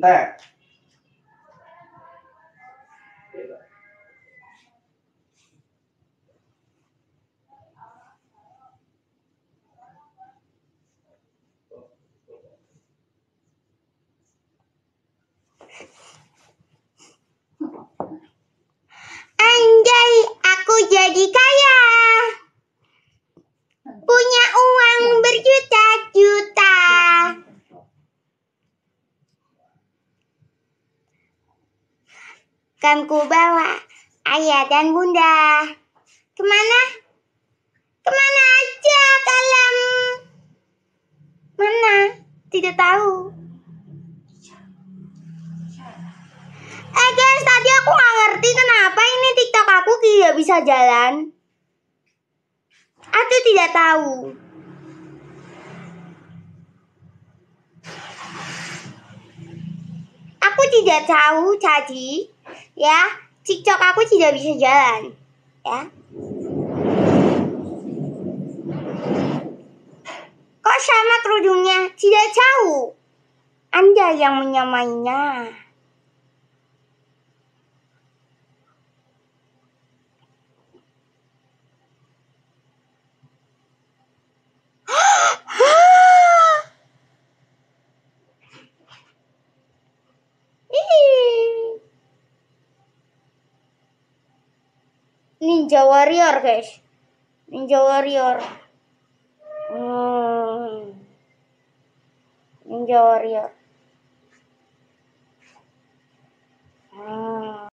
that akan kubawa ayah dan bunda. Kemana? Kemana aja kalem? Mana? Tidak tahu. Eh guys, tadi aku gak ngerti kenapa ini TikTok aku tidak bisa jalan. Aku tidak tahu. Aku tidak tahu tadi. Ya, cicok aku tidak bisa jalan. Ya. Kok sama kerudungnya? Tidak jauh. Anda yang menyamainya. Ninja Warrior guys Ninja Warrior hmm. Ninja Warrior hmm.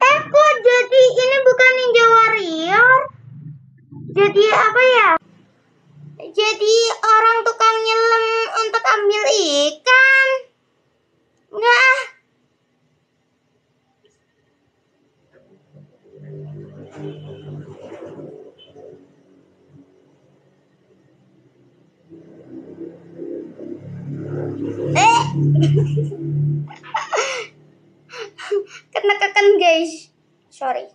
Eh kok jadi ini bukan Ninja Warrior? Jadi apa ya? kena kakan guys sorry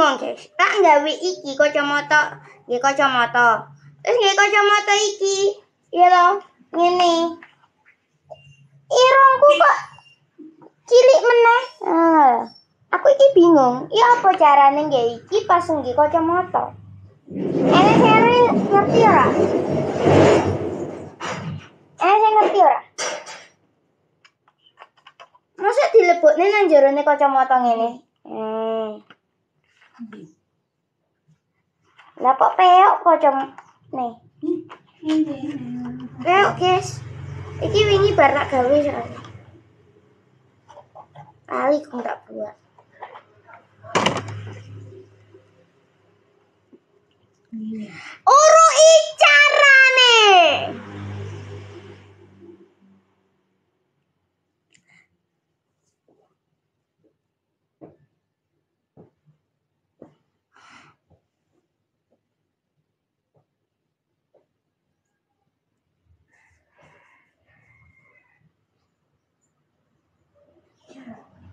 ngomong tak gawe iki kacamata nggih kacamata terus nggih kacamata iki ya lo ngene irungku kok cilik meneh aku iki bingung ya apa carane nggih iki pas nggih kacamata ene seri ngerti ora? ene sing ngerti ora? Masa dilebokne nang jerone kacamata ngene? Hmm. Lah kok peok nih. Peok guys. Iki wingi bar tak gawe soalnya. kok enggak buat. Uru icarane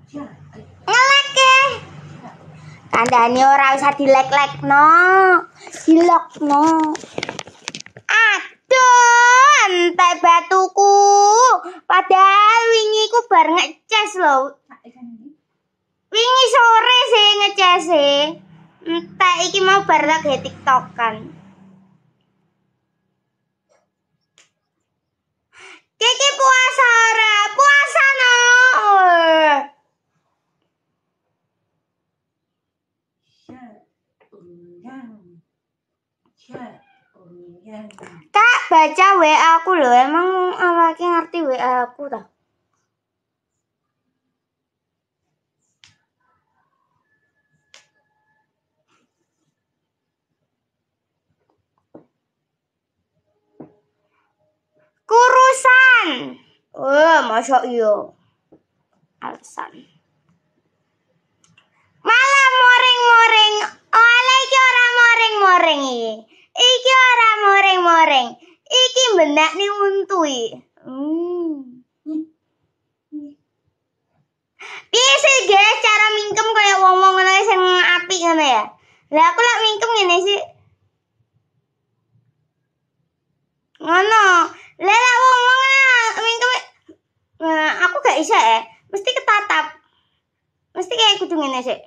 Ngelek tanda ini ora usah dilek-lek no. silok no. Aduh, entek batuku. Padahal wingi ku bar ngeces lo. Wingi sore sih ngeces sih. E. Entek iki mau bar tak tiktokan. Kiki puasa ora? Puasa no. Kak baca WA aku loh. Emang awake ngerti WA aku ta? Kurusan. Eh, oh, masya iya. Alasan. malam moring-moring. Oleh orang moring-moring iki. Iki ora moreng-moreng. Iki benak nih untui. Hmm. Piye sih guys cara mingkem kayak wong-wong ngono sing api ngono ya? Lah aku lak mingkem ngene sih. Ngono. Lah lak wong-wong mingkem nah, aku gak bisa ya. Mesti ketatap. Mesti kayak kudu ngene sih.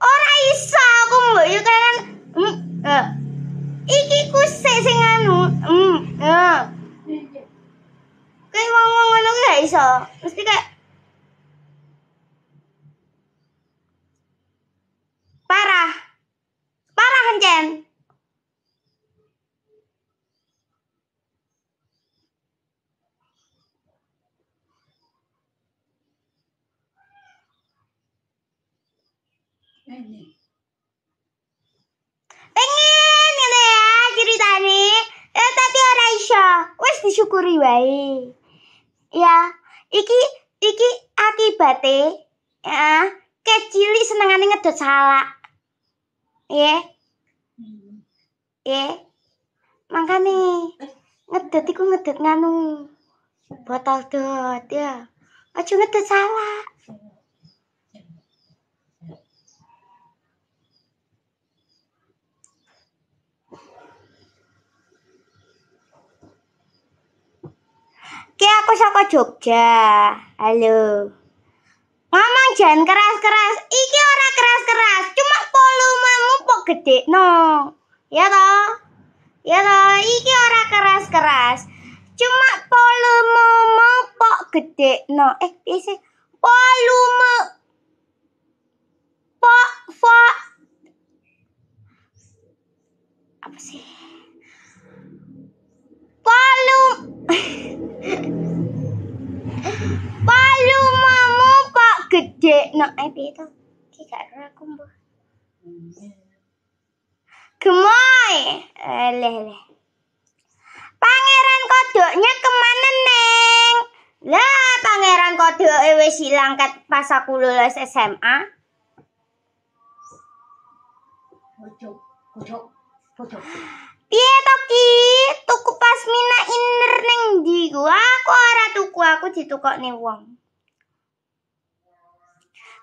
Ora iso aku mbok yo kan. Mm, uh. Iki ku sik sing anu. Mm, uh. Kayak wong-wong ngono ki gak iso. Mesti kayak parah. Parah encen. wis disyukuri wae. Ya, iki iki akibate ya kecili senengane ngedot salak. Ya. Ya. Mangkane ngedot iku ngedot nganu botol dot ya. Aja ngedot salak. aku saka Jogja. Halo. Ngomong jangan keras-keras. Iki ora keras-keras, cuma volumemu kok gede. No. Ya toh? Ya toh, iki ora keras-keras. Cuma volumemu kok gede. No. Eh, piye Volume pok fo apa sih? Volume Nak ai biết không? Khi cả ra cũng bơ. Gemoy. Leh Le. Pangeran kodoknya kemana neng? Lah pangeran kodok ewe silang kat pas aku lulus SMA. Kodok, kodok, kodok. Piye toki, tuku pas mina iner neng di gua? Aku ora tuku, aku nih wong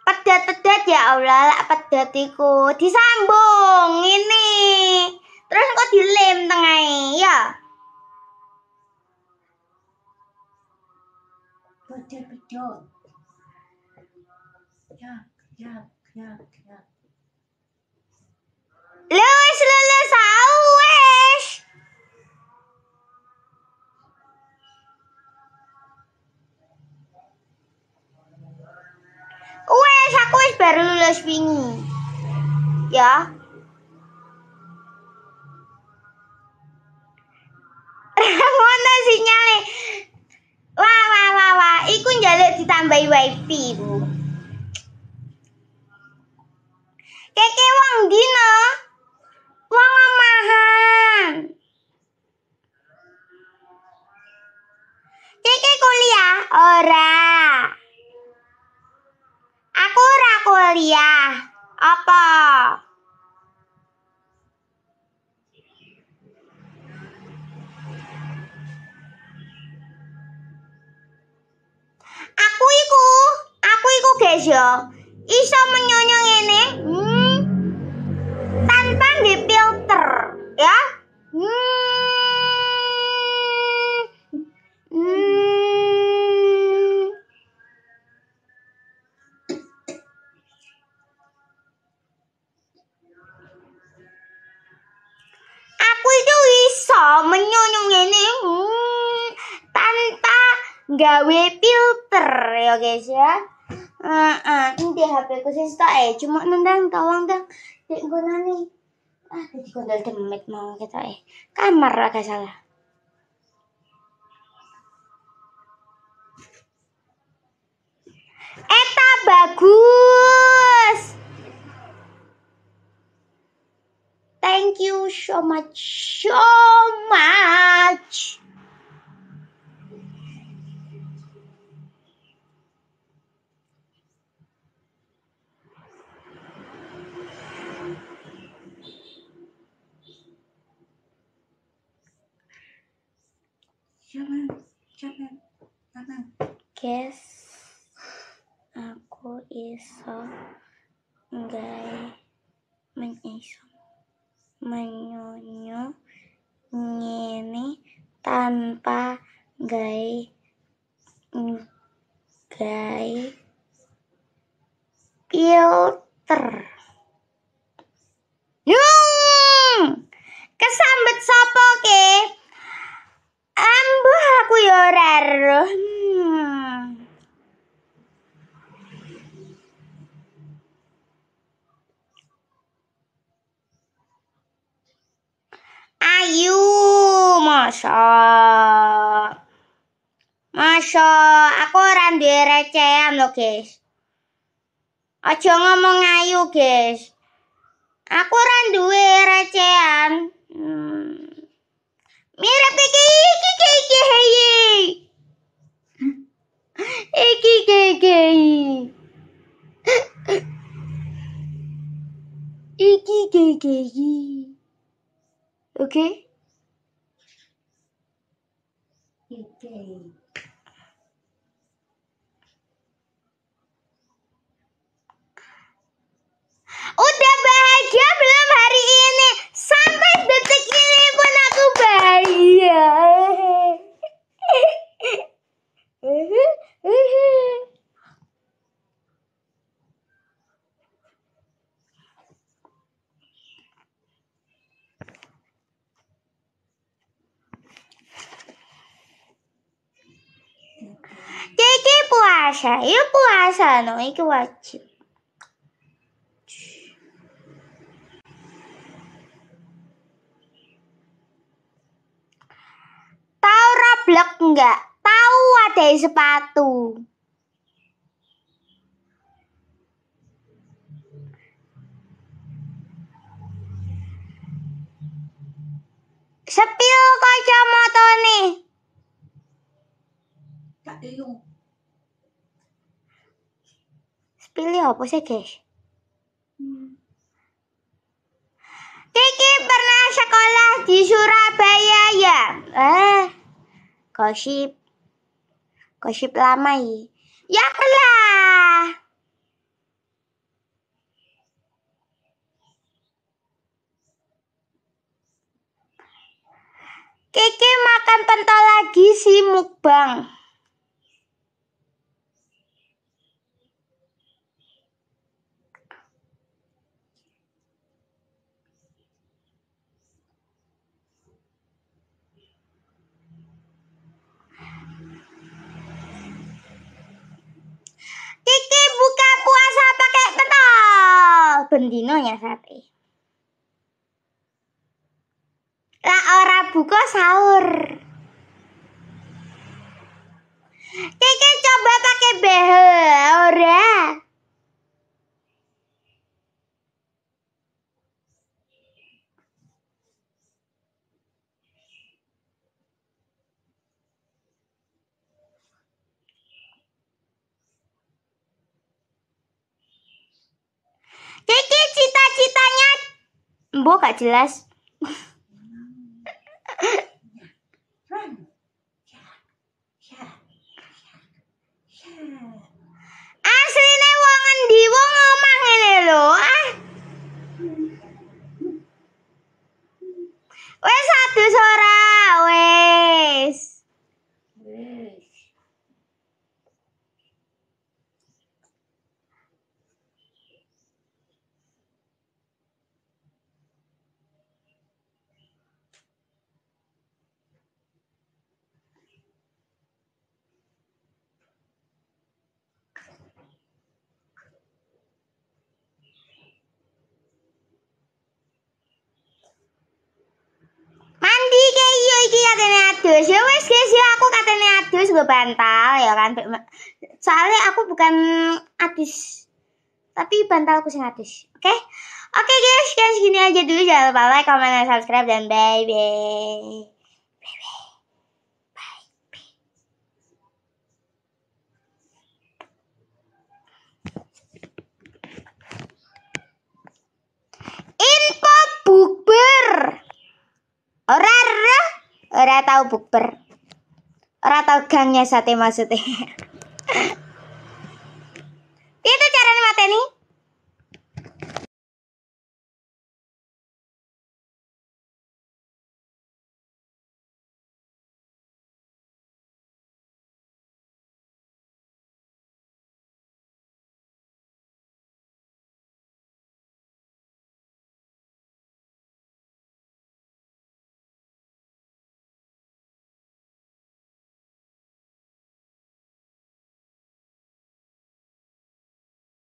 pedat-pedat ya Allah lah pedat disambung ini terus kok dilem tengah ya pedat-pedat ya ya ya ya lulus sawe Fresh wingi. Ya. Ngono sinyale. Wah wah wah wah, iku njaluk ditambahi wifi, Bu. Keke wong dino. Wong omahan. Keke kuliah orang apa? Aku iku, aku iku guys yo. Iso menyonyong ini gawe filter ya guys ya uh, uh, ini di HP ku sih tak eh cuma nendang tolong dong guna nih. ah jadi gondol demit mau kita eh kamar agak salah Eta bagus. Thank you so much. podcast aku iso nggawe menyiso menyonyo ngene tanpa gay gay filter yung hmm, kesambet sopo ke ambuh aku yo hmm. Masa Masa aku randu duwe recehan lho, guys. Aja ngomong ayu, guys. Aku randu duwe recehan. Hmm. Mirip iki iki iki iki. Iki iki iki. Iki iki iki. Oke. Okay? Udah bahagia belum hari ini? Sampai detik ini pun aku bahagia. 谁不爱晒农一个问题。Tahu Roblox enggak? Tahu ada sepatu. Sepil kacamata nih. Tak Pilih apa sih guys? Kiki hmm. pernah sekolah di Surabaya ya? Eh, gosip. Gosip lama ya. Ya lah Kiki makan pentol lagi si mukbang. bendinonya sate. Lah ora buka sahur. Kiki coba pakai behel, ora. Kiki cita-citanya Mbok gak jelas adus ya wes guys ya aku katanya adus gue bantal ya kan soalnya aku bukan adus tapi bantal aku sih adus oke oke guys guys gini aja dulu jangan lupa like comment dan subscribe dan bye bye bye bye, bye bye. Info bukber. orang Ora tahu bukber. Ora tahu gangnya sate maksudnya. Itu caranya carane nih